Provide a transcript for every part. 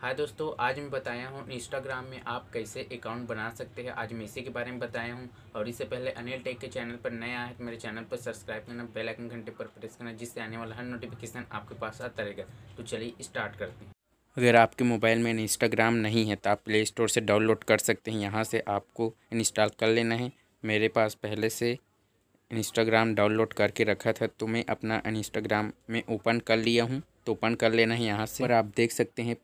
हाय दोस्तों आज मैं बताया हूँ इंस्टाग्राम में आप कैसे अकाउंट बना सकते हैं आज मैं इसी के बारे में बताया हूँ और इससे पहले अनिल टेक के चैनल पर नया आए तो मेरे चैनल पर सब्सक्राइब करना बेल आइकन घंटे पर प्रेस करना जिससे आने वाला हर नोटिफिकेशन आपके पास आता रहेगा तो चलिए स्टार्ट करते हैं अगर आपके मोबाइल में इंस्टाग्राम नहीं है तो आप प्ले स्टोर से डाउनलोड कर सकते हैं यहाँ से आपको इंस्टॉल कर लेना है मेरे पास पहले से इंस्टाग्राम डाउनलोड करके रखा था तो मैं अपना इंस्टाग्राम में ओपन कर लिया हूँ तो ओपन कर लेना है यहाँ से और आप देख सकते हैं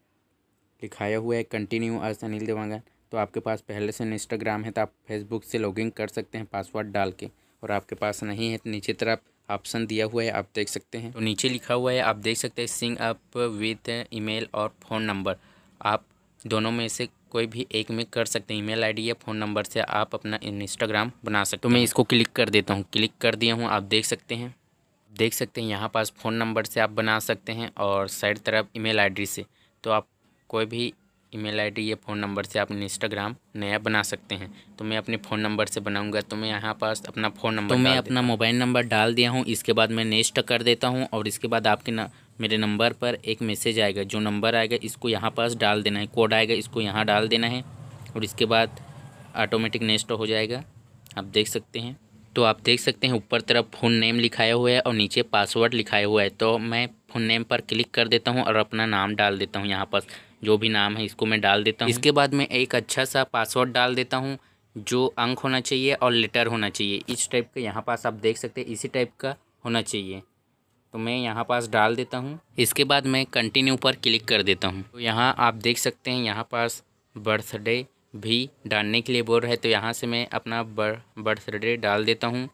लिखाया हुआ है कंटिन्यू अर्स अनिल देवांगन तो आपके पास पहले से इंस्टाग्राम है तो आप फेसबुक से लॉगिन कर सकते हैं पासवर्ड डाल के और आपके पास नहीं है तो नीचे तरफ ऑप्शन दिया हुआ है आप देख सकते हैं तो नीचे लिखा हुआ है आप देख सकते हैं सिंग अप विथ ईमेल और फ़ोन नंबर आप दोनों में से कोई भी एक में कर सकते हैं ईमेल आईडी या फ़ोन नंबर से आप अपना इंस्टाग्राम बना सकते तो मैं इसको क्लिक कर देता हूँ क्लिक कर दिया हूँ आप देख सकते हैं देख सकते हैं यहाँ पास फ़ोन नंबर से आप बना सकते हैं और साइड तरफ ईमेल आईडी से तो आप कोई भी ईमेल आईडी या फ़ोन नंबर से आप इंस्टाग्राम नया बना सकते हैं तो मैं अपने फ़ोन नंबर से बनाऊंगा तो मैं यहाँ पास अपना फ़ोन नंबर तो मैं अपना मोबाइल नंबर डाल दिया हूँ इसके बाद मैं नेक्स्ट कर देता हूँ और इसके बाद आपके न, मेरे नंबर पर एक मैसेज आएगा जो नंबर आएगा इसको यहाँ पास डाल देना है कोड आएगा इसको यहाँ डाल देना है और इसके बाद ऑटोमेटिक नेक्स्ट हो जाएगा आप देख सकते हैं तो आप देख सकते हैं ऊपर तरफ फ़ोन नेम लिखाया हुआ है और नीचे पासवर्ड लिखाया हुआ है तो मैं फ़ोन नेम पर क्लिक कर देता हूँ और अपना नाम डाल देता हूँ यहाँ पर जो भी नाम है इसको मैं डाल देता हूँ इसके बाद मैं एक अच्छा सा पासवर्ड डाल देता हूँ जो अंक होना चाहिए और लेटर होना चाहिए इस टाइप का यहाँ पास आप देख सकते हैं इसी टाइप का होना चाहिए तो मैं यहाँ पास डाल देता हूँ इसके बाद मैं कंटिन्यू पर क्लिक कर देता हूँ तो यहाँ आप देख सकते हैं यहाँ पास बर्थडे भी डालने के लिए बोल रहा है तो यहाँ से मैं अपना बर्थडे डाल देता हूँ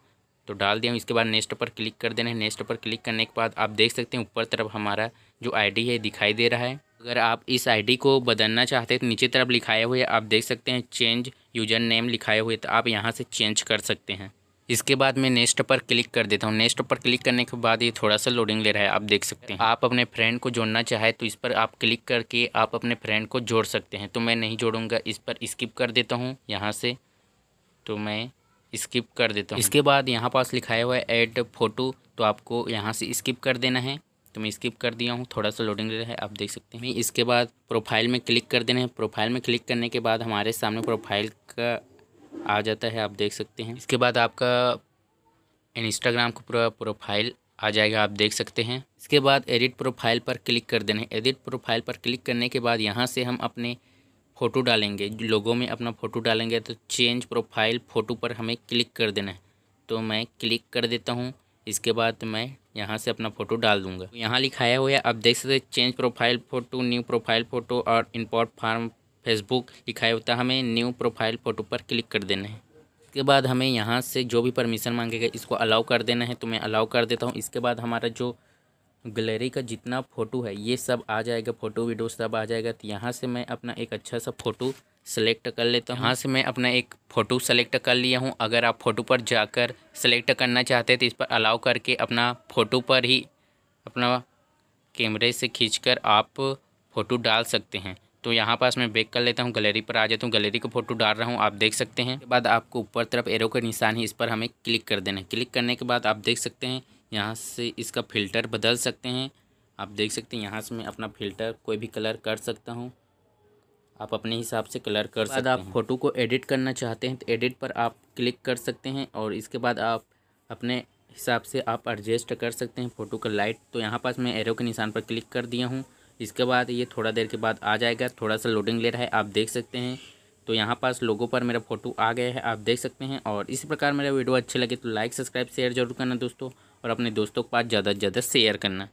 तो डाल दिया हूँ इसके बाद नेक्स्ट पर क्लिक कर देना है नेक्स्ट पर क्लिक करने के बाद आप देख सकते हैं ऊपर तरफ हमारा जो आईडी है दिखाई दे रहा है अगर आप इस आईडी को बदलना चाहते हैं तो नीचे तरफ लिखाए हुए आप देख सकते हैं चेंज यूजर नेम लिखाए हुए तो आप यहाँ से चेंज कर सकते हैं इसके बाद मैं नेक्स्ट पर क्लिक कर देता हूँ नेक्स्ट पर क्लिक करने के बाद ये थोड़ा सा लोडिंग ले रहा है आप देख सकते हैं आप अपने फ्रेंड को जोड़ना चाहे तो इस पर आप क्लिक करके आप अपने फ्रेंड को जोड़ सकते हैं तो मैं नहीं जोड़ूंगा इस पर स्किप कर देता हूँ यहाँ से तो मैं स्किप कर देता हूँ इसके बाद यहाँ पास लिखाया हुआ है एड फ़ोटो तो आपको यहाँ से स्किप कर देना है तो मैं स्किप कर दिया हूँ थोड़ा सा लोडिंग रहा है आप देख सकते हैं इसके बाद प्रोफाइल में क्लिक कर देना है प्रोफाइल में क्लिक करने के बाद हमारे सामने प्रोफाइल का आ जाता है आप देख सकते हैं इसके बाद आपका इंस्टाग्राम का पूरा प्रोफाइल आ जाएगा आप देख सकते हैं इसके बाद एडिट प्रोफाइल पर क्लिक कर देना है एडिट प्रोफाइल पर क्लिक करने के बाद यहाँ से हम अपने फ़ोटो डालेंगे लोगों में अपना फ़ोटो डालेंगे तो चेंज प्रोफाइल फ़ोटो पर हमें क्लिक कर देना है तो मैं क्लिक कर देता हूँ इसके बाद मैं यहाँ से अपना फ़ोटो डाल दूँगा यहाँ लिखाया हुआ है आप देख सकते हैं change profile photo new profile photo और इम्पोर्ट फार्म फेसबुक लिखाया होता है हमें न्यू प्रोफाइल फ़ोटो पर क्लिक कर देना है इसके बाद हमें यहाँ से जो भी परमिशन मांगेगा इसको अलाउ कर देना है तो मैं अलाउ कर देता हूँ इसके बाद हमारा जो गैलरी का जितना फ़ोटो है ये सब आ जाएगा फ़ोटो वीडियो सब आ जाएगा तो यहाँ से मैं अपना एक अच्छा सा फ़ोटो सेलेक्ट कर लेता हूँ यहाँ से मैं अपना एक फ़ोटो सेलेक्ट कर लिया हूँ अगर आप फ़ोटो पर जाकर सेलेक्ट करना चाहते हैं तो इस पर अलाउ करके अपना फ़ोटो पर ही अपना कैमरे से खींच आप फ़ोटो डाल सकते हैं तो यहाँ पास मैं बेक कर लेता हूँ गैलरी पर आ जाता हूँ गैलरी का फ़ोटो डाल रहा हूँ आप देख सकते हैं बाद आपको ऊपर तरफ एरो का निशान है इस पर हमें क्लिक कर देना है क्लिक करने के बाद आप देख सकते हैं यहाँ से इसका फ़िल्टर बदल सकते हैं आप देख सकते हैं यहाँ से मैं अपना फ़िल्टर कोई भी कलर कर सकता हूँ आप अपने हिसाब से कलर कर सकते हैं आप फ़ोटो को एडिट करना चाहते हैं तो एडिट पर आप क्लिक कर सकते हैं और इसके बाद आप अपने हिसाब से आप एडजस्ट कर सकते हैं फ़ोटो का लाइट तो यहाँ पास मैं एरो के निशान पर क्लिक कर दिया हूँ इसके बाद ये थोड़ा देर के बाद आ जाएगा थोड़ा सा लोडिंग ले रहा है आप देख सकते हैं तो यहाँ पास लोगों पर मेरा फ़ोटो आ गया है आप देख सकते हैं और इसी प्रकार मेरा वीडियो अच्छे लगे तो लाइक सब्सक्राइब शेयर जरूर करना दोस्तों और अपने दोस्तों के पास ज़्यादा से ज़्यादा शेयर करना